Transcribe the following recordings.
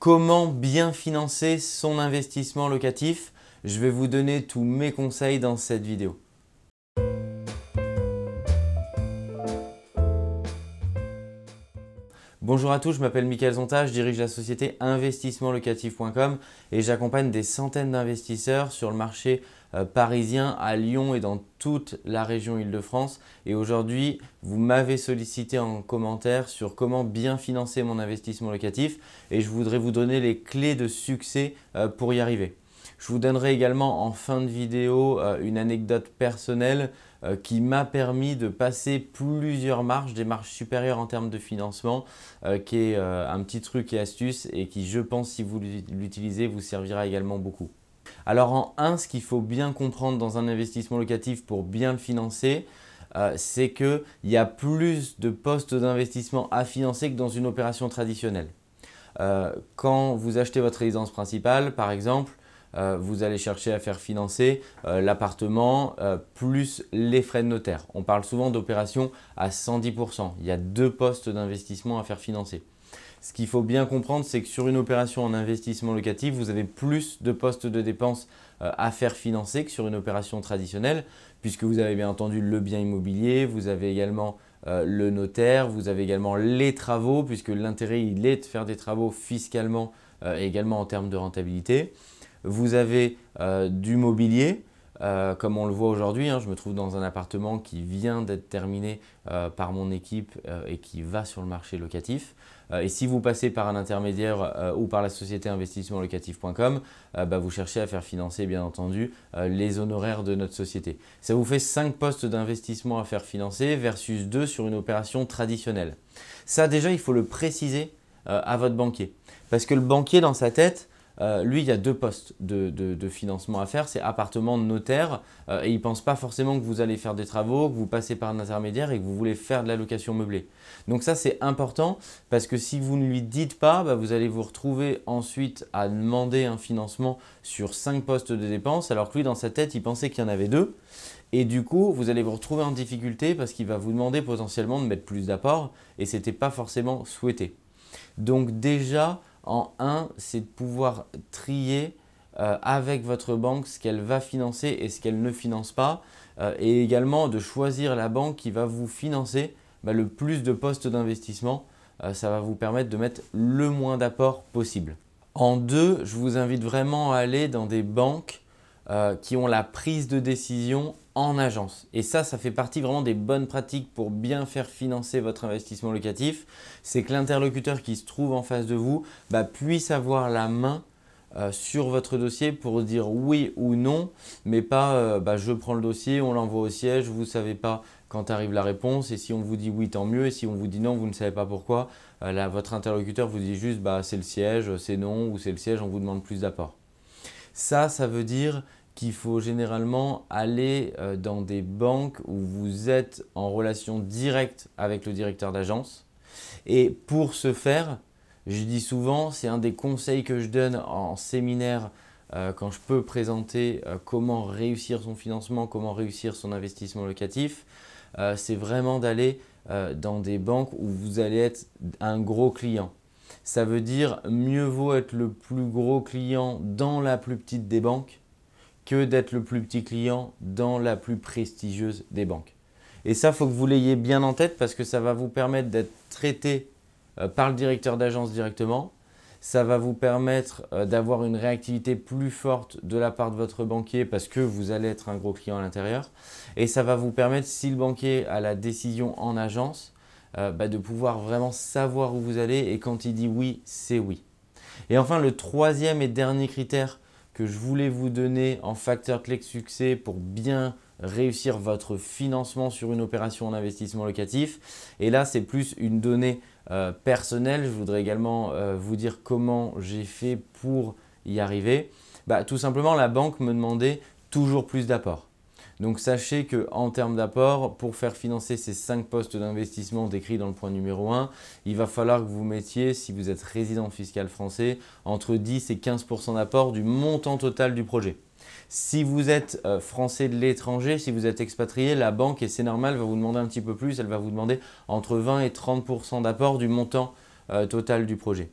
Comment bien financer son investissement locatif Je vais vous donner tous mes conseils dans cette vidéo. Bonjour à tous, je m'appelle Michael Zonta, je dirige la société investissementlocatif.com et j'accompagne des centaines d'investisseurs sur le marché euh, parisien, à Lyon et dans toute la région Île-de-France. Et aujourd'hui, vous m'avez sollicité en commentaire sur comment bien financer mon investissement locatif et je voudrais vous donner les clés de succès euh, pour y arriver. Je vous donnerai également en fin de vidéo euh, une anecdote personnelle qui m'a permis de passer plusieurs marches, des marches supérieures en termes de financement, qui est un petit truc et astuce et qui, je pense, si vous l'utilisez, vous servira également beaucoup. Alors en un, ce qu'il faut bien comprendre dans un investissement locatif pour bien le financer, euh, c'est qu'il y a plus de postes d'investissement à financer que dans une opération traditionnelle. Euh, quand vous achetez votre résidence principale, par exemple, euh, vous allez chercher à faire financer l'appartement plus les frais de notaire. On parle souvent d'opérations à 110%. Il y a deux postes d'investissement à faire financer. Ce qu'il faut bien comprendre, c'est que sur une opération en investissement locatif, vous avez plus de postes de dépenses euh, à faire financer que sur une opération traditionnelle, puisque vous avez bien entendu le bien immobilier, vous avez également euh, le notaire, vous avez également les travaux, puisque l'intérêt il est de faire des travaux fiscalement euh, et également en termes de rentabilité. Vous avez du mobilier, euh, comme on le voit aujourd'hui, hein, je me trouve dans un appartement qui vient d'être terminé euh, par mon équipe euh, et qui va sur le marché locatif. et si vous passez par un intermédiaire ou par la société investissementlocatif.com, bah, vous cherchez à faire financer bien entendu les honoraires de notre société. Ça vous fait 5 postes d'investissement à faire financer versus 2 sur une opération traditionnelle. Ça déjà, il faut le préciser à votre banquier. Parce que le banquier dans sa tête, euh, lui, il y a deux postes de, financement à faire, c'est appartement notaire, euh, et il ne pense pas forcément que vous allez faire des travaux, que vous passez par un intermédiaire et que vous voulez faire de la location meublée. Donc ça, c'est important, parce que si vous ne lui dites pas, bah, vous allez vous retrouver ensuite à demander un financement sur cinq postes de dépenses, alors que lui, dans sa tête, il pensait qu'il y en avait deux. Et du coup, vous allez vous retrouver en difficulté parce qu'il va vous demander potentiellement de mettre plus d'apport et ce n'était pas forcément souhaité. Donc déjà, en un, c'est de pouvoir trier euh, avec votre banque ce qu'elle va financer et ce qu'elle ne finance pas. Euh, et également de choisir la banque qui va vous financer bah, le plus de postes d'investissement. Euh, ça va vous permettre de mettre le moins d'apports possible. En deux, je vous invite vraiment à aller dans des banques euh, qui ont la prise de décision en agence. Et ça, ça fait partie vraiment des bonnes pratiques pour bien faire financer votre investissement locatif. C'est que l'interlocuteur qui se trouve en face de vous bah, puisse avoir la main euh, sur votre dossier pour dire oui ou non, mais pas euh, bah, je prends le dossier, on l'envoie au siège, vous ne savez pas quand arrive la réponse, et si on vous dit oui, tant mieux, et si on vous dit non, vous ne savez pas pourquoi, votre interlocuteur vous dit juste bah, c'est le siège, c'est non, ou c'est le siège, on vous demande plus d'apport. Ça, ça veut dire qu'il faut généralement aller euh, dans des banques où vous êtes en relation directe avec le directeur d'agence. Et pour ce faire, je dis souvent, c'est un des conseils que je donne en séminaire euh, quand je peux présenter euh, comment réussir son financement, comment réussir son investissement locatif, c'est vraiment d'aller dans des banques où vous allez être un gros client. Ça veut dire mieux vaut être le plus gros client dans la plus petite des banques que d'être le plus petit client dans la plus prestigieuse des banques. Et ça, faut que vous l'ayez bien en tête parce que ça va vous permettre d'être traité euh, par le directeur d'agence directement. Ça va vous permettre euh, d'avoir une réactivité plus forte de la part de votre banquier parce que vous allez être un gros client à l'intérieur. Et ça va vous permettre, si le banquier a la décision en agence, euh, bah, de pouvoir vraiment savoir où vous allez et quand il dit oui, c'est oui. Et enfin, le troisième et dernier critère que je voulais vous donner en facteur clé de succès pour bien réussir votre financement sur une opération en investissement locatif. Et là, c'est plus une donnée euh, personnelle. Je voudrais également euh, vous dire comment j'ai fait pour y arriver. Bah, tout simplement, la banque me demandait toujours plus d'apports. Donc sachez que en termes d'apport, pour faire financer ces 5 postes d'investissement décrits dans le point numéro 1, il va falloir que vous mettiez, si vous êtes résident fiscal français, entre 10 et 15% d'apport du montant total du projet. Si vous êtes euh, français de l'étranger, si vous êtes expatrié, la banque, et c'est normal, va vous demander un petit peu plus, elle va vous demander entre 20 et 30% d'apport du montant euh, total du projet.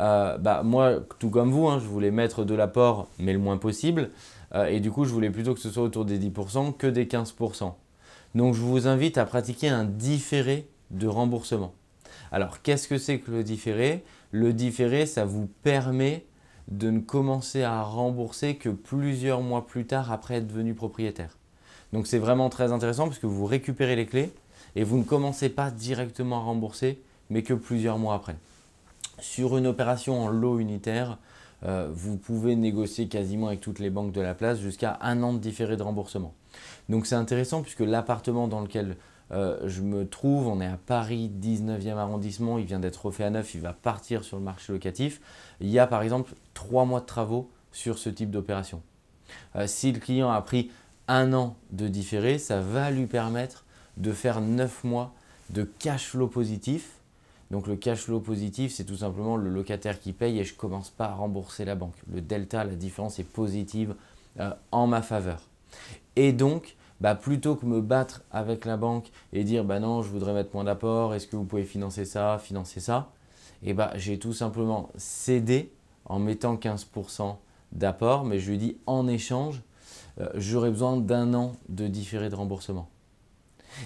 Euh, bah, moi, tout comme vous, hein, je voulais mettre de l'apport, mais le moins possible. Euh, et du coup, je voulais plutôt que ce soit autour des 10% que des 15%. Donc, je vous invite à pratiquer un différé de remboursement. Alors, qu'est-ce que c'est que le différé Le différé, ça vous permet de ne commencer à rembourser que plusieurs mois plus tard après être devenu propriétaire. Donc, c'est vraiment très intéressant puisque vous récupérez les clés et vous ne commencez pas directement à rembourser, mais que plusieurs mois après. Sur une opération en lot unitaire, euh, vous pouvez négocier quasiment avec toutes les banques de la place jusqu'à un an de différé de remboursement. Donc c'est intéressant puisque l'appartement dans lequel euh, je me trouve, on est à Paris 19e arrondissement, il vient d'être refait à neuf, il va partir sur le marché locatif. Il y a par exemple trois mois de travaux sur ce type d'opération. Euh, si le client a pris un an de différé, ça va lui permettre de faire neuf mois de cash flow positif donc le cash flow positif, c'est tout simplement le locataire qui paye et je ne commence pas à rembourser la banque. Le delta, la différence est positive euh, en ma faveur. Et donc, bah, plutôt que me battre avec la banque et dire bah non, je voudrais mettre moins d'apport, est-ce que vous pouvez financer ça, financer ça Et eh bah, j'ai tout simplement cédé en mettant 15% d'apport, mais je lui dis en échange, euh, j'aurais besoin d'un an de différé de remboursement.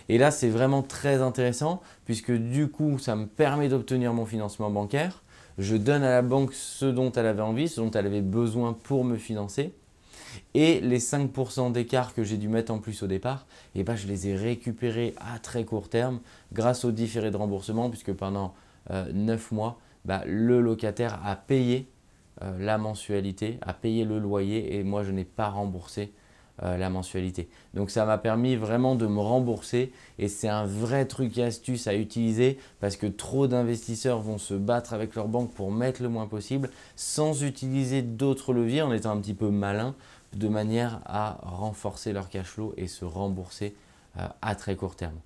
Et là, c'est vraiment très intéressant puisque du coup, ça me permet d'obtenir mon financement bancaire. Je donne à la banque ce dont elle avait envie, ce dont elle avait besoin pour me financer. Et les 5% d'écart que j'ai dû mettre en plus au départ, et eh ben, je les ai récupérés à très court terme grâce au différé de remboursement puisque pendant 9 euh, mois, bah, le locataire a payé euh, la mensualité, a payé le loyer et moi je n'ai pas remboursé euh, la mensualité. Donc ça m'a permis vraiment de me rembourser et c'est un vrai truc et astuce à utiliser parce que trop d'investisseurs vont se battre avec leur banque pour mettre le moins possible sans utiliser d'autres leviers en étant un petit peu malin de manière à renforcer leur cash flow et se rembourser euh, à très court terme.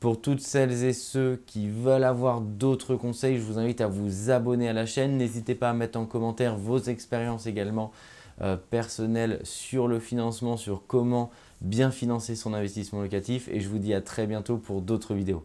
Pour toutes celles et ceux qui veulent avoir d'autres conseils, je vous invite à vous abonner à la chaîne. N'hésitez pas à mettre en commentaire vos expériences également euh, personnel sur le financement, sur comment bien financer son investissement locatif. Et je vous dis à très bientôt pour d'autres vidéos.